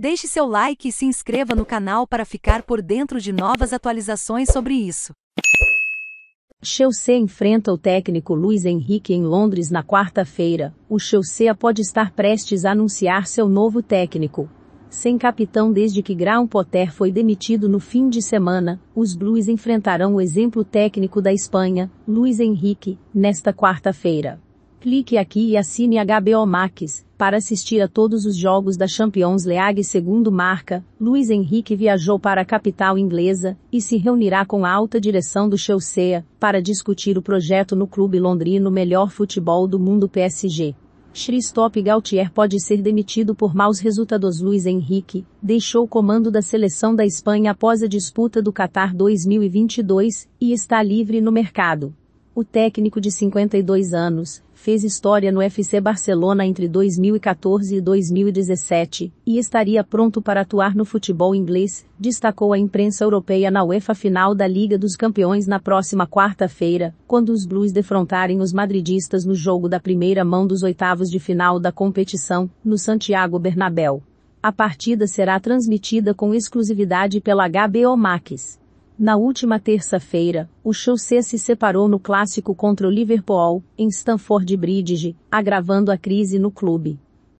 Deixe seu like e se inscreva no canal para ficar por dentro de novas atualizações sobre isso. Chelsea enfrenta o técnico Luiz Henrique em Londres na quarta-feira. O Chelsea pode estar prestes a anunciar seu novo técnico. Sem capitão desde que Graham Potter foi demitido no fim de semana, os Blues enfrentarão o exemplo técnico da Espanha, Luiz Henrique, nesta quarta-feira. Clique aqui e assine HBO Max para assistir a todos os jogos da Champions League segundo marca. Luiz Henrique viajou para a capital inglesa e se reunirá com a alta direção do Chelsea para discutir o projeto no clube londrino melhor futebol do mundo PSG. Christophe Galtier pode ser demitido por maus resultados. Luiz Henrique deixou o comando da seleção da Espanha após a disputa do Qatar 2022 e está livre no mercado. O técnico de 52 anos fez história no FC Barcelona entre 2014 e 2017 e estaria pronto para atuar no futebol inglês, destacou a imprensa europeia na UEFA final da Liga dos Campeões na próxima quarta-feira, quando os Blues defrontarem os madridistas no jogo da primeira mão dos oitavos de final da competição, no Santiago Bernabéu. A partida será transmitida com exclusividade pela HBO Max. Na última terça-feira, o Chelsea se separou no clássico contra o Liverpool, em Stamford Bridge, agravando a crise no clube.